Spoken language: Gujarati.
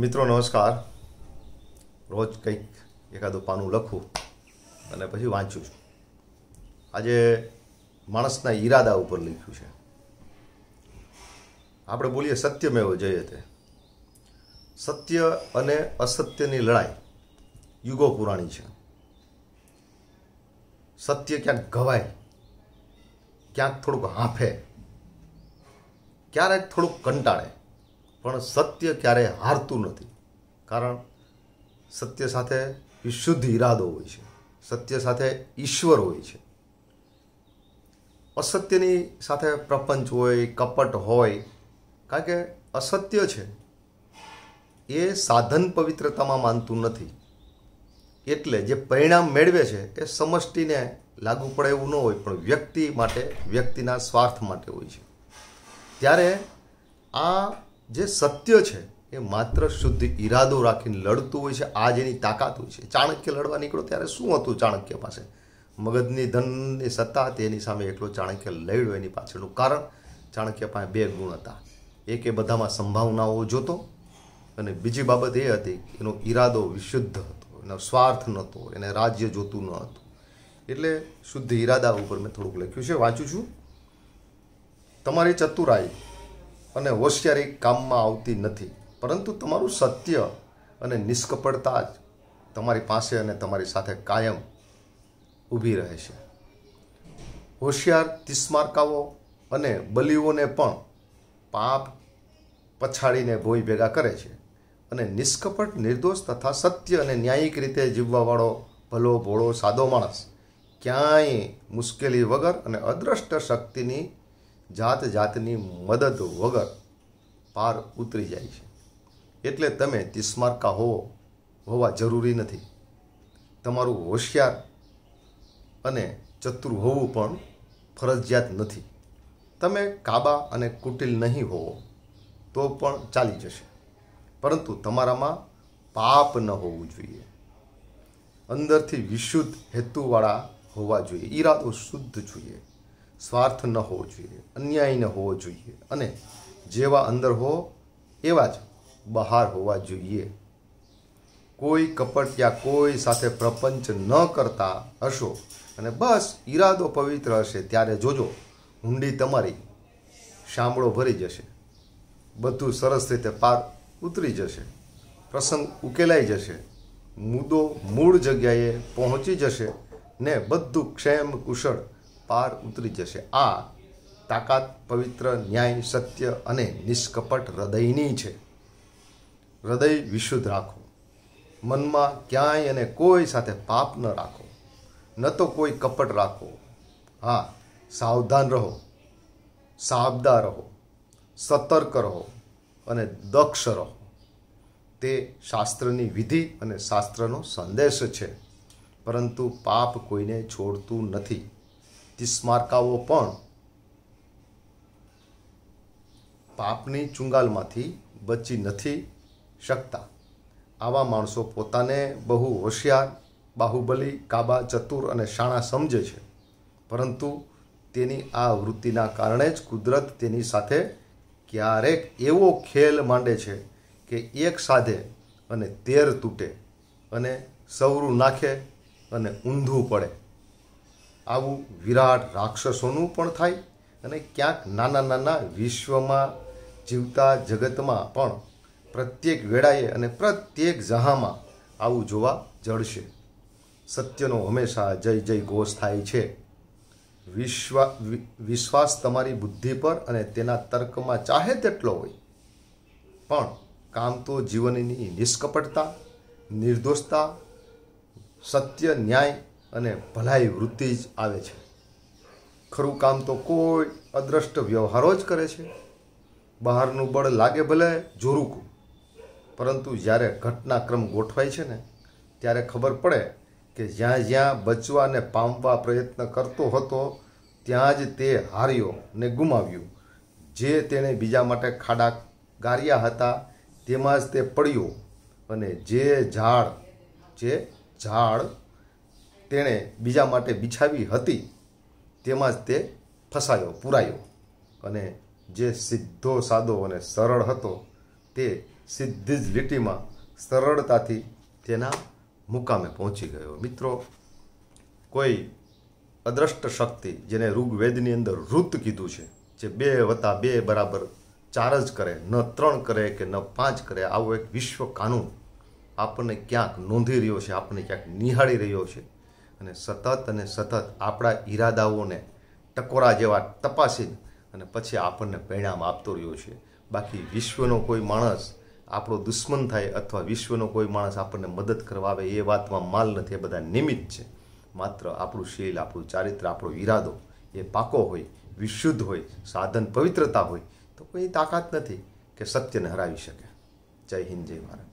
મિત્રો નમસ્કાર રોજ કંઈક એકાદું પાનું લખું અને પછી વાંચું છું આજે માણસના ઈરાદા ઉપર લખ્યું છે આપણે બોલીએ સત્યમેવ જઈએ તે સત્ય અને અસત્યની લડાઈ યુગો પુરાણી છે સત્ય ક્યાંક ઘવાય ક્યાંક થોડુંક હાંફે ક્યારેક થોડુંક કંટાળે પણ સત્ય ક્યારેય હારતું નથી કારણ સત્ય સાથે વિશુદ્ધ ઈરાદો હોય છે સત્ય સાથે ઈશ્વર હોય છે અસત્યની સાથે પ્રપંચ હોય કપટ હોય કારણ કે અસત્ય છે એ સાધન પવિત્રતામાં માનતું નથી એટલે જે પરિણામ મેળવે છે એ સમષ્ટિને લાગુ પડે એવું ન હોય પણ વ્યક્તિ માટે વ્યક્તિના સ્વાર્થ માટે હોય છે ત્યારે આ જે સત્ય છે એ માત્ર શુદ્ધ ઈરાદો રાખીને લડતું હોય છે આ જેની તાકાત હોય છે ચાણક્ય લડવા નીકળો ત્યારે શું હતું ચાણક્ય પાસે મગજની ધનની સત્તા હતી એની સામે એટલો ચાણક્ય લડ્યો એની પાછળનું કારણ ચાણક્ય પાસે બે ગુણ હતા એક એ બધામાં સંભાવનાઓ જોતો અને બીજી બાબત એ હતી એનો ઈરાદો વિશુદ્ધ હતો એનો સ્વાર્થ નહોતો એને રાજ્ય જોતું ન હતું એટલે શુદ્ધ ઈરાદા ઉપર મેં થોડુંક લખ્યું છે વાંચું છું તમારી ચતુરાઈ અને હોશિયારી કામમાં આવતી નથી પરંતુ તમારું સત્ય અને નિષ્કપડતા જ તમારી પાસે અને તમારી સાથે કાયમ ઊભી રહે છે હોશિયાર તિસ્માર્કાઓ અને બલીઓને પણ પાપ પછાડીને ભોય ભેગા કરે છે અને નિષ્કપટ નિર્દોષ તથા સત્ય અને ન્યાયિક રીતે જીવવાવાળો ભલો ભોળો સાદો માણસ ક્યાંય મુશ્કેલી વગર અને અદ્રષ્ટ શક્તિની જાત જાતની મદદ વગર પાર ઉતરી જાય છે એટલે તમે તિસ્માર્કા હોવો હોવા જરૂરી નથી તમારું હોશિયાર અને ચતુર હોવું પણ ફરજિયાત નથી તમે કાબા અને કુટિલ નહીં હોવો તો પણ ચાલી જશે પરંતુ તમારામાં પાપ ન હોવું જોઈએ અંદરથી વિશુદ્ધ હેતુવાળા હોવા જોઈએ ઈરાદો શુદ્ધ જોઈએ સ્વાર્થ ન હોવો જોઈએ અન્યાય ન હોવો જોઈએ અને જેવા અંદર હો એવા જ બહાર હોવા જોઈએ કોઈ કપટ યા કોઈ સાથે પ્રપંચ ન કરતા હશો અને બસ ઈરાદો પવિત્ર હશે ત્યારે જોજો હુંડી તમારી શામળો ભરી જશે બધું સરસ રીતે પાર ઉતરી જશે પ્રસંગ ઉકેલાઈ જશે મુદ્દો મૂળ જગ્યાએ પહોંચી જશે ને બધું ક્ષેમ કુશળ પાર ઉતરી જશે આ તાકાત પવિત્ર ન્યાય સત્ય અને નિષ્કપટ હૃદયની છે હૃદય વિશુદ્ધ રાખો મનમાં ક્યાંય અને કોઈ સાથે પાપ ન રાખો ન તો કોઈ કપટ રાખો હા સાવધાન રહો સાબદા રહો સતર્ક રહો અને દક્ષ રહો તે શાસ્ત્રની વિધિ અને શાસ્ત્રનો સંદેશ છે પરંતુ પાપ કોઈને છોડતું નથી તે સ્મારકાઓ પણ પાપની ચુંગાલમાંથી બચી નથી શકતા આવા માણસો પોતાને બહુ હોશિયાર બાહુબલી કાબા ચતુર અને શાણા સમજે છે પરંતુ તેની આ વૃત્તિના કારણે જ કુદરત તેની સાથે ક્યારેક એવો ખેલ માંડે છે કે એક સાધે અને તેર તૂટે અને સૌરું નાખે અને ઊંધું પડે આવું વિરાટ રાક્ષસોનું પણ થાય અને ક્યાંક નાના નાના વિશ્વમાં જીવતા જગતમાં પણ પ્રત્યેક વેળાએ અને પ્રત્યેક જહામાં આવું જોવા જડશે સત્યનો હંમેશા જય જય ઘોષ થાય છે વિશ્વા વિશ્વાસ તમારી બુદ્ધિ પર અને તેના તર્કમાં ચાહે તેટલો હોય પણ કામ તો જીવનની નિષ્કપટતા નિર્દોષતા સત્ય ન્યાય અને ભલાઈ વૃત્તિ જ આવે છે ખરું કામ તો કોઈ અદ્રષ્ટ વ્યવહારો જ કરે છે બહારનું બળ લાગે ભલે જોરુકું પરંતુ જ્યારે ઘટનાક્રમ ગોઠવાય છે ને ત્યારે ખબર પડે કે જ્યાં જ્યાં બચવાને પામવા પ્રયત્ન કરતો હતો ત્યાં જ તે હાર્યો ને ગુમાવ્યું જે તેણે બીજા માટે ખાડા ગાર્યા હતા તેમાં જ તે પડ્યો અને જે ઝાડ જે ઝાડ તેણે બીજા માટે બિછાવી હતી તેમાં જ તે ફસાયો પુરાયો અને જે સીધો સાદો અને સરળ હતો તે સીધી જ લીટીમાં સરળતાથી તેના મુકામે પહોંચી ગયો મિત્રો કોઈ અદ્રષ્ટ શક્તિ જેને ઋગ્વેદની અંદર ઋત કીધું છે જે બે વત્તા બે બરાબર ચાર જ કરે ન ત્રણ કરે કે ન પાંચ કરે આવો એક વિશ્વ કાનૂન આપણને ક્યાંક નોંધી રહ્યો છે આપણને ક્યાંક નિહાળી રહ્યો છે અને સતત અને સતત આપણા ઈરાદાઓને ટકોરા જેવા તપાસીને અને પછી આપણને પરિણામ આપતો રહ્યો છે બાકી વિશ્વનો કોઈ માણસ આપણો દુશ્મન થાય અથવા વિશ્વનો કોઈ માણસ આપણને મદદ કરવા આવે એ વાતમાં માલ નથી એ બધા નિમિત્ત છે માત્ર આપણું શીલ આપણું ચારિત્ર આપણો ઈરાદો એ પાકો હોય વિશુદ્ધ હોય સાધન પવિત્રતા હોય તો કોઈ તાકાત નથી કે સત્યને હરાવી શકે જય હિન્દ જય ભારત